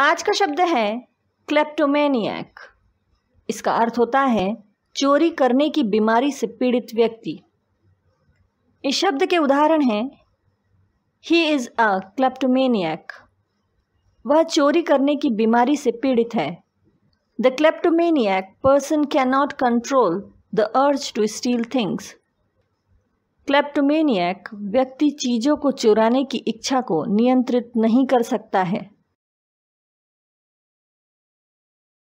आज का शब्द है क्लेप्टोमैनियक इसका अर्थ होता है चोरी करने की बीमारी से पीड़ित व्यक्ति इस शब्द के उदाहरण हैं ही इज़ अ क्लेप्टोमैनियक वह चोरी करने की बीमारी से पीड़ित है the kleptomaniac person can not control the urge to steal things kleptomaniac व्यक्ति चीज़ों को चुराने की इच्छा को नियंत्रित नहीं कर सकता है